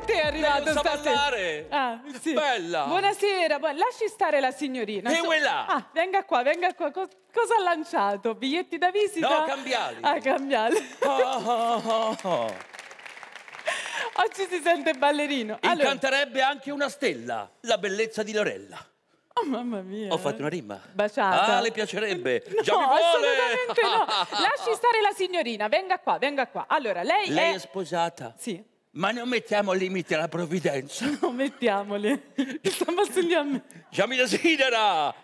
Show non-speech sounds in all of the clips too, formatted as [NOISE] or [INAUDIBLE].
Anche te è arrivato non parlare. Ah, sì. Bella. Buonasera, lasci stare la signorina. E là. Ah, venga qua, venga qua. Cos cosa ha lanciato? Biglietti da visita? No, cambiali. Ah, cambiali. Oh, oh, oh, oh. Oggi si sente ballerino. Allora... Incanterebbe anche una stella, la bellezza di Lorella. Oh, mamma mia. Ho fatto una rima. Baciata. Ah, le piacerebbe. [LAUGHS] No, Già mi vuole. no. [LAUGHS] Lasci stare la signorina. Venga qua, venga qua. Allora, lei, lei è... è sposata. Sì. Ma non mettiamo limiti alla provvidenza. [LAUGHS] Non mettiamoli. Stiamo me. Già mi desidera.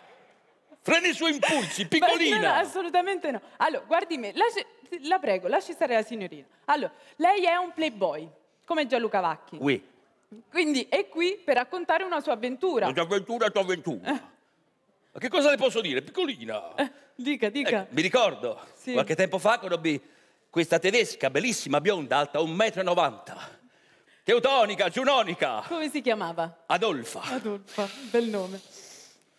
Freni i suoi impulsi, piccolina. no, assolutamente no. Allora, guardi me, lasci, la prego, lasci stare la signorina. Allora, lei è un playboy, come Gianluca Vacchi. Oui. Quindi è qui per raccontare una sua avventura. La tua avventura, la tua avventura. Ma che cosa le posso dire, piccolina? Eh, dica, dica. Eh, mi ricordo, sì. qualche tempo fa conobbi questa tedesca bellissima bionda alta 1,90 m Teutonica, Giunonica. Come si chiamava? Adolfa. Adolfa, bel nome.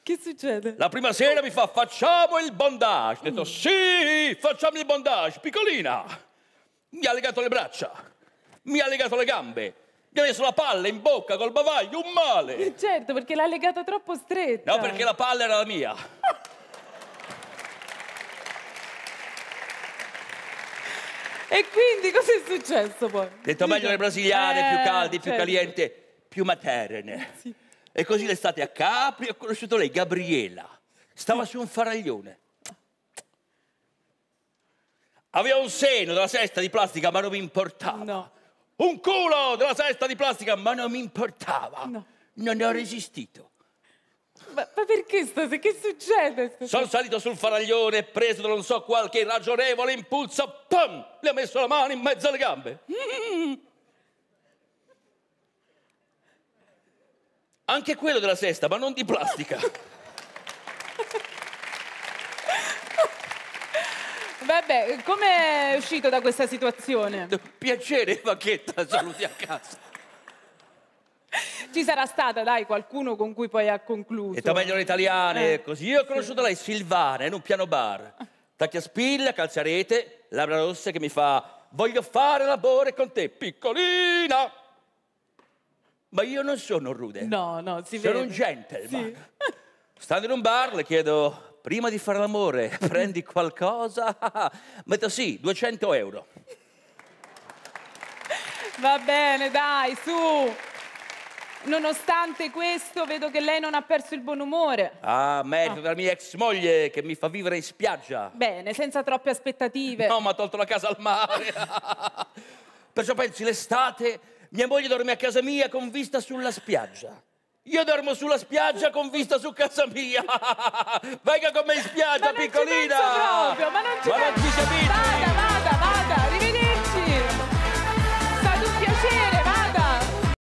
Che succede? La prima sera mi fa facciamo il bondage. Ho detto mm. sì, facciamo il bondage, piccolina. Mi ha legato le braccia, mi ha legato le gambe, mi ha messo la palla in bocca col bavaglio, un male. Eh, certo, perché l'ha legata troppo stretta. No, perché la palla era la mia. [LAUGHS] E quindi cosa è successo poi? Detto meglio le brasiliane, eh, più calde, certo. più caliente, più materne. Sì. E così l'estate a Capri ho conosciuto lei, Gabriela. Stava su un faraglione. Aveva un seno della sesta di plastica, ma non mi importava. No. Un culo della sesta di plastica, ma non mi importava. No. Non ho resistito. Ma, ma perché stasera? Che succede? Sono salito sul faraglione e preso da non so qualche irragionevole impulso, pam! Le ho messo la mano in mezzo alle gambe. [LAUGHS] Anche quello della sesta, ma non di plastica. Vabbè, come è uscito da questa situazione? Piacere, Vacchetta, saluti a casa. [LAUGHS] Ci sarà stata, dai, qualcuno con cui poi ha concluso. E meglio le italiane, eh. così. Io ho conosciuto sì. lei, Silvana, in un piano bar. Tacchia spilla, calciarete, labbra rossa che mi fa «Voglio fare l'amore con te, piccolina!» Ma io non sono rude. No, no, si sono vede. Sono un gentleman. Sì. [LAUGHS] Stando in un bar le chiedo «Prima di fare l'amore, [LAUGHS] prendi qualcosa?» Metto «Sì, 200 euro». Va bene, dai, su! Nonostante questo, vedo che lei non ha perso il buon umore. Ah, merito ah. della mia ex moglie che mi fa vivere in spiaggia. Bene, senza troppe aspettative. No, ma ha tolto la casa al mare. [LAUGHS] Perciò pensi, l'estate mia moglie dorme a casa mia con vista sulla spiaggia. Io dormo sulla spiaggia con vista su casa mia. [LAUGHS] Venga con me in spiaggia, ma piccolina. Non ci proprio, ma non ci, ma non ci